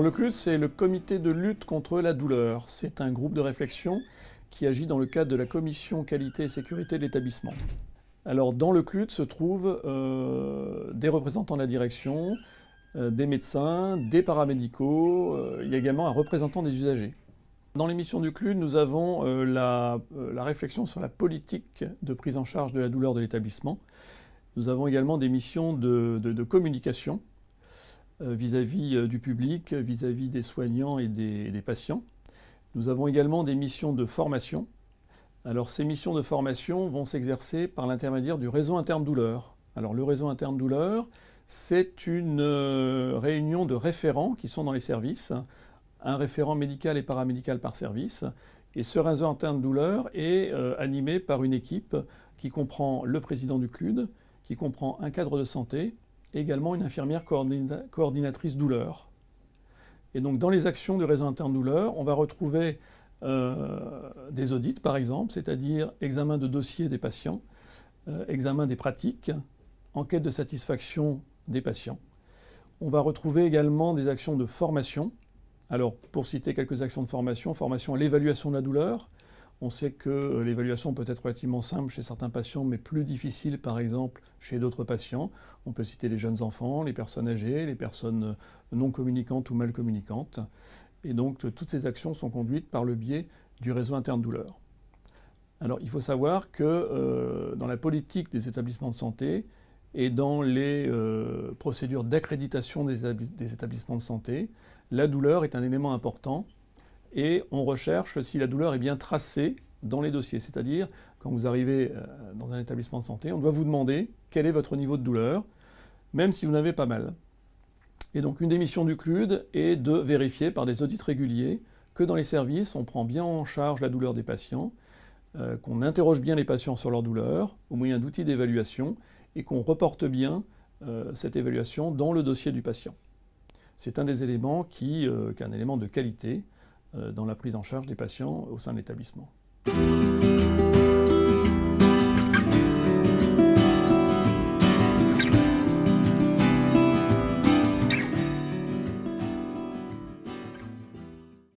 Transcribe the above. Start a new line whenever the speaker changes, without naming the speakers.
le CLUD, c'est le Comité de lutte contre la douleur. C'est un groupe de réflexion qui agit dans le cadre de la Commission qualité et sécurité de l'établissement. Alors dans le CLUD se trouvent euh, des représentants de la direction, euh, des médecins, des paramédicaux, euh, il y a également un représentant des usagers. Dans les missions du CLUD, nous avons la, réflexion sur la politique de prise en charge de la douleur de l'établissement. Nous avons également des missions de communication euh, vis-à-vis euh, du public, euh, vis-à-vis des soignants et des, patients. Nous avons également des missions de formation. Alors ces missions de formation vont s'exercer par l'intermédiaire du réseau interne douleur. Alors le réseau interne douleur, c'est une réunion de référents qui sont dans les services, un référent médical et paramédical par service. Et ce réseau interne douleur est animé par une équipe qui comprend le président du CLUD, qui comprend un cadre de santé, également une infirmière coordinatrice douleur. Et donc dans les actions du réseau interne douleur, on va retrouver euh, des audits par exemple, c'est-à-dire examen de dossiers des patients, euh, examen des pratiques, enquête de satisfaction des patients. On va retrouver également des actions de formation. Alors pour citer quelques actions de formation, formation à l'évaluation de la douleur, on sait que euh, l'évaluation peut être relativement simple chez certains patients, mais plus difficile, par exemple, chez d'autres patients. On peut citer les jeunes enfants, les personnes âgées, les personnes euh, non communicantes ou mal communicantes. Et donc, euh, toutes ces actions sont conduites par le biais du réseau interne douleur. Alors, il faut savoir que dans la politique des établissements de santé et dans les procédures d'accréditation des, établissements de santé, la douleur est un élément important et on recherche si la douleur est bien tracée dans les dossiers. C'est-à-dire, quand vous arrivez euh, dans un établissement de santé, on doit vous demander quel est votre niveau de douleur, même si vous n'avez pas mal. Et donc, une des missions du CLUD est de vérifier par des audits réguliers que dans les services, on prend bien en charge la douleur des patients, euh, qu'on interroge bien les patients sur leur douleur au moyen d'outils d'évaluation et qu'on reporte bien euh, cette évaluation dans le dossier du patient. C'est un des éléments qui, qui est un élément de qualité euh, dans la prise en charge des patients au sein de l'établissement.